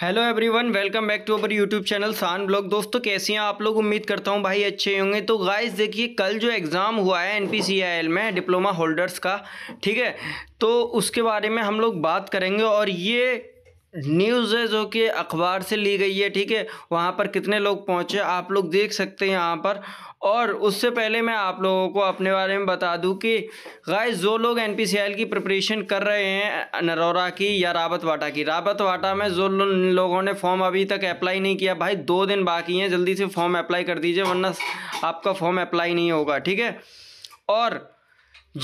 hello everyone welcome back to our YouTube channel सान blog दोस्तों कैसे हैं आप लोग उम्मीद करता हूं भाई अच्छे होंगे तो गाइस देखिए कल जो एग्ज़ाम हुआ है एनपीसीआईएल में डिप्लोमा होल्डर्स का ठीक है तो उसके बारे में हम लोग बात करेंगे और ये न्यूज़ है जो कि अखबार से ली गई है ठीक है वहाँ पर कितने लोग पहुँचे आप लोग देख सकते हैं यहाँ पर और उससे पहले मैं आप लोगों को अपने बारे में बता दूं कि गाय जो लोग एन की प्रिपरेशन कर रहे हैं नरोरा की या रावतवाटा की रावतवाटा में जो लोगों ने फॉर्म अभी तक अप्लाई नहीं किया भाई दो दिन बाकी हैं जल्दी से फॉर्म अप्लाई कर दीजिए वरना आपका फॉर्म अप्लाई नहीं होगा ठीक है और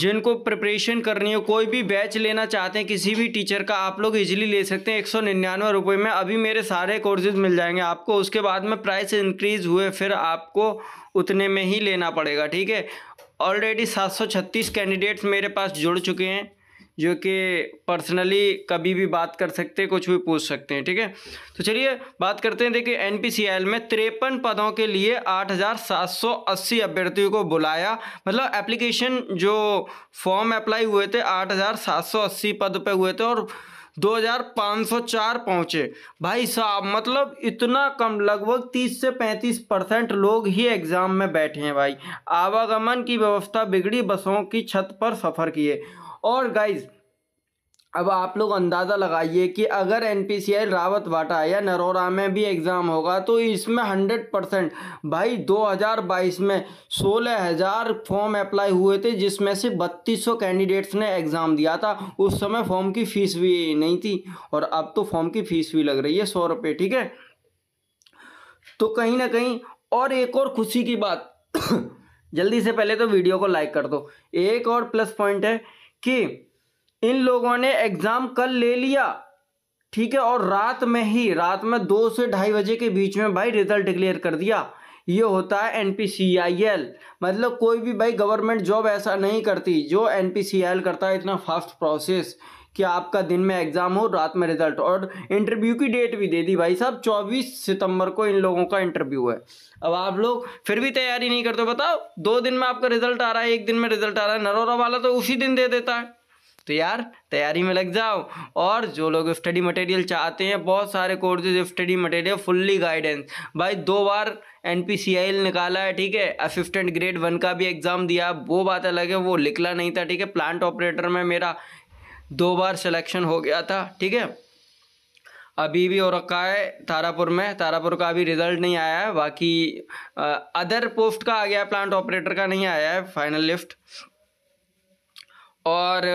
जिनको प्रिपरेशन करनी हो कोई भी बैच लेना चाहते हैं किसी भी टीचर का आप लोग इजीली ले सकते हैं एक सौ निन्यानवे रुपये में अभी मेरे सारे कोर्सेज मिल जाएंगे आपको उसके बाद में प्राइस इंक्रीज़ हुए फिर आपको उतने में ही लेना पड़ेगा ठीक है ऑलरेडी सात सौ छत्तीस कैंडिडेट्स मेरे पास जुड़ चुके हैं जो कि पर्सनली कभी भी बात कर सकते हैं कुछ भी पूछ सकते हैं ठीक है तो चलिए बात करते हैं देखिए एनपीसीएल में तिरपन पदों के लिए 8,780 अभ्यर्थियों को बुलाया मतलब एप्लीकेशन जो फॉर्म अप्लाई हुए थे 8,780 पद पे हुए थे और 2504 पहुंचे भाई साहब मतलब इतना कम लगभग 30 से 35 परसेंट लोग ही एग्ज़ाम में बैठे हैं भाई आवागमन की व्यवस्था बिगड़ी बसों की छत पर सफ़र किए और गाइज़ अब आप लोग अंदाज़ा लगाइए कि अगर N P C I Rawat या नरोरा में भी एग्ज़ाम होगा तो इसमें हंड्रेड परसेंट भाई 2022 में सोलह हज़ार फॉर्म अप्लाई हुए थे जिसमें से बत्तीस सौ कैंडिडेट्स ने एग्ज़ाम दिया था उस समय फॉर्म की फ़ीस भी नहीं थी और अब तो फॉर्म की फ़ीस भी लग रही है सौ रुपये ठीक है तो कहीं ना कहीं और एक और खुशी की बात जल्दी से पहले तो वीडियो को लाइक कर दो एक और प्लस पॉइंट है कि इन लोगों ने एग्ज़ाम कल ले लिया ठीक है और रात में ही रात में दो से ढाई बजे के बीच में भाई रिजल्ट डिक्लेयर कर दिया ये होता है एन मतलब कोई भी भाई गवर्नमेंट जॉब ऐसा नहीं करती जो एन करता है इतना फास्ट प्रोसेस कि आपका दिन में एग्ज़ाम हो रात में रिजल्ट और इंटरव्यू की डेट भी दे दी भाई साहब चौबीस सितंबर को इन लोगों का इंटरव्यू है अब आप लोग फिर भी तैयारी नहीं करते बताओ दो दिन में आपका रिजल्ट आ रहा है एक दिन में रिजल्ट आ रहा है नरोरा वाला तो उसी दिन दे देता है तो यार तैयारी में लग जाओ और जो लोग स्टडी मटेरियल चाहते हैं बहुत सारे courses study material fully guidance भाई दो बार एन निकाला है ठीक है असिस्टेंट ग्रेड वन का भी एग्ज़ाम दिया वो बात अलग है वो निकला नहीं था ठीक है प्लांट ऑपरेटर में मेरा दो बार सिलेक्शन हो गया था ठीक है अभी भी हो रखा है तारापुर में तारापुर का अभी रिजल्ट नहीं आया है बाकी अदर पोस्ट का आ गया प्लांट ऑपरेटर का नहीं आया है फाइनल लिफ्ट और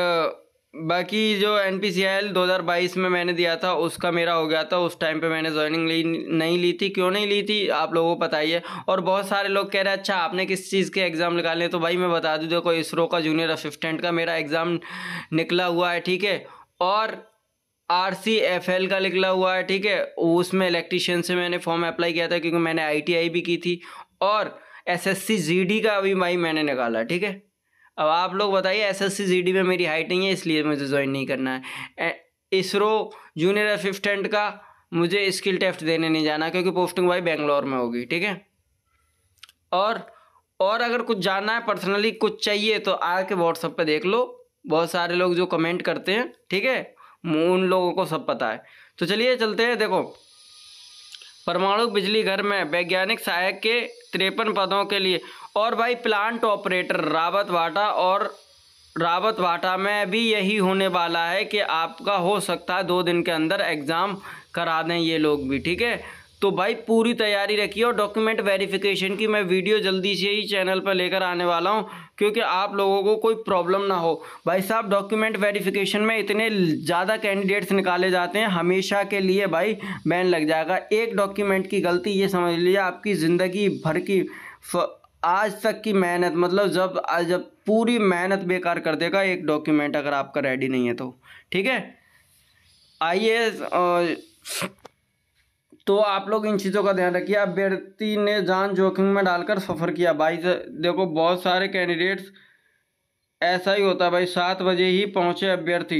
बाकी जो एन पी सी एल दो हज़ार बाईस में मैंने दिया था उसका मेरा हो गया था उस टाइम पे मैंने ज्वाइनिंग ली नहीं ली थी क्यों नहीं ली थी आप लोगों को पता ही है और बहुत सारे लोग कह रहे हैं अच्छा आपने किस चीज़ के एग्ज़ाम निकाले तो भाई मैं बता दूँ देखो इसरो का जूनियर असिस्टेंट का मेरा एग्ज़ाम निकला हुआ है ठीक है और आर सी एफ एल का निकला हुआ है ठीक है उसमें इलेक्ट्रीशियन से मैंने फॉर्म अप्लाई किया था क्योंकि मैंने आई टी आई भी की थी और S S C G D का भी भाई मैंने निकाला ठीक है अब आप लोग बताइए एसएससी जीडी में मेरी हाइट नहीं है इसलिए मुझे ज्वाइन नहीं करना है इसरो जूनियर असिस्टेंट का मुझे स्किल टेस्ट देने नहीं जाना क्योंकि पोस्टिंग भाई बेंगलोर में होगी ठीक है और और अगर कुछ जानना है पर्सनली कुछ चाहिए तो आके व्हाट्सअप पे देख लो बहुत सारे लोग जो कमेंट करते हैं ठीक है उन लोगों को सब पता है तो चलिए चलते हैं देखो परमाणु बिजली घर में वैज्ञानिक सहायक के तिरपन पदों के लिए और भाई प्लांट ऑपरेटर रावत वाटा और रावत वाटा में भी यही होने वाला है कि आपका हो सकता है दो दिन के अंदर एग्ज़ाम करा दें ये लोग भी ठीक है तो भाई पूरी तैयारी रखिए और डॉक्यूमेंट वेरिफिकेशन की मैं वीडियो जल्दी से ही चैनल पर लेकर आने वाला हूँ क्योंकि आप लोगों को कोई प्रॉब्लम ना हो भाई साहब डॉक्यूमेंट वेरिफिकेशन में इतने ज़्यादा कैंडिडेट्स निकाले जाते हैं हमेशा के लिए भाई बैन लग जाएगा एक डॉक्यूमेंट की गलती ये समझ लीजिए आपकी ज़िंदगी भर की फ... आज तक की मेहनत मतलब जब जब पूरी मेहनत बेकार कर देगा एक डॉक्यूमेंट अगर आपका रेडी नहीं है तो ठीक है आइए तो आप लोग इन चीज़ों का ध्यान रखिए अभ्यर्थी ने जान जोखिम में डालकर सफ़र किया भाई देखो बहुत सारे कैंडिडेट्स ऐसा ही होता है भाई सात बजे ही पहुँचे अभ्यर्थी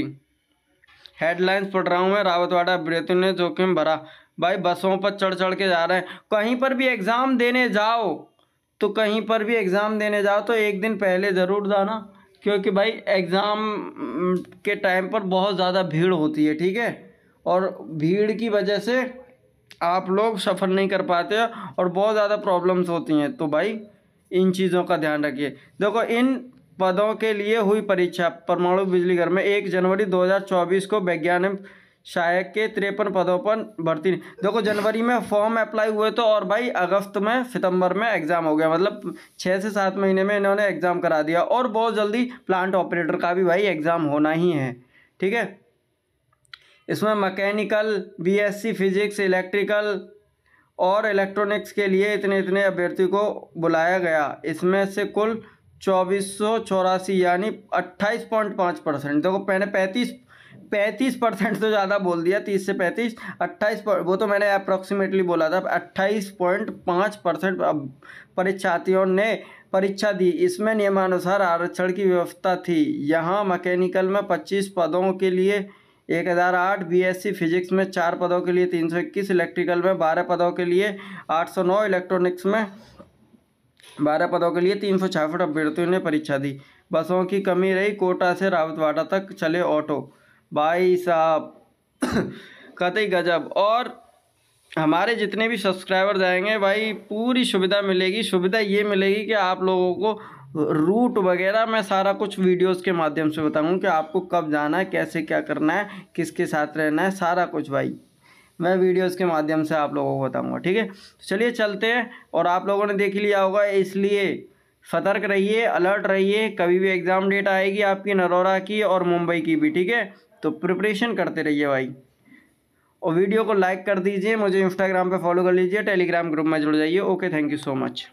हेडलाइंस पढ़ रहा हूँ मैं रावतवाड़ा अभ्यर्थी ने जोखिम भरा भाई बसों पर चढ़ चढ़ के जा रहे हैं कहीं पर भी एग्ज़ाम देने जाओ तो कहीं पर भी एग्ज़ाम देने जाओ तो एक दिन पहले ज़रूर जाना क्योंकि भाई एग्ज़ाम के टाइम पर बहुत ज़्यादा भीड़ होती है ठीक है और भीड़ की वजह से आप लोग सफ़र नहीं कर पाते और बहुत ज़्यादा प्रॉब्लम्स होती हैं तो भाई इन चीज़ों का ध्यान रखिए देखो इन पदों के लिए हुई परीक्षा परमाणु बिजली घर में एक जनवरी 2024 को वैज्ञानिक सहायक के तिरपन पदों पर भर्ती देखो जनवरी में फॉर्म अप्लाई हुए तो और भाई अगस्त में सितंबर में एग्ज़ाम हो गया मतलब छः से सात महीने में इन्होंने एग्ज़ाम करा दिया और बहुत जल्दी प्लांट ऑपरेटर का भी भाई एग्ज़ाम होना ही है ठीक है इसमें मैकेनिकल बीएससी फिजिक्स इलेक्ट्रिकल और इलेक्ट्रॉनिक्स के लिए इतने इतने अभ्यर्थियों को बुलाया गया इसमें से कुल चौबीस सौ चौरासी यानी अट्ठाईस पॉइंट पाँच परसेंट देखो मैंने पैंतीस पैंतीस परसेंट तो ज़्यादा बोल दिया तीस से पैंतीस अट्ठाईस वो तो मैंने अप्रॉक्सीमेटली बोला था अट्ठाईस पॉइंट पाँच परसेंट परीक्षार्थियों ने परीक्षा दी इसमें नियमानुसार आरक्षण की व्यवस्था थी यहाँ मैकेनिकल में पच्चीस पदों के लिए एक हज़ार आठ बीएससी फिजिक्स में चार पदों के लिए तीन सौ इक्कीस इलेक्ट्रिकल में बारह पदों के लिए आठ सौ नौ इलेक्ट्रॉनिक्स में बारह पदों के लिए तीन सौ छियासठ अभ्यर्थियों ने परीक्षा दी बसों की कमी रही कोटा से रावतवाड़ा तक चले ऑटो भाई साहब कतई गजब और हमारे जितने भी सब्सक्राइबर जाएंगे भाई पूरी सुविधा मिलेगी सुविधा ये मिलेगी कि आप लोगों को रूट वगैरह मैं सारा कुछ वीडियोस के माध्यम से बताऊँ कि आपको कब जाना है कैसे क्या करना है किसके साथ रहना है सारा कुछ भाई मैं वीडियोस के माध्यम से आप लोगों को बताऊंगा ठीक है तो चलिए चलते हैं और आप लोगों ने देख लिया होगा इसलिए सतर्क रहिए अलर्ट रहिए कभी भी एग्ज़ाम डेट आएगी आपकी नरोरा की और मुंबई की भी ठीक है तो प्रिपरेशन करते रहिए भाई और वीडियो को लाइक कर दीजिए मुझे इंस्टाग्राम पे फॉलो कर लीजिए टेलीग्राम ग्रुप में जुड़ जाइए okay thank you so much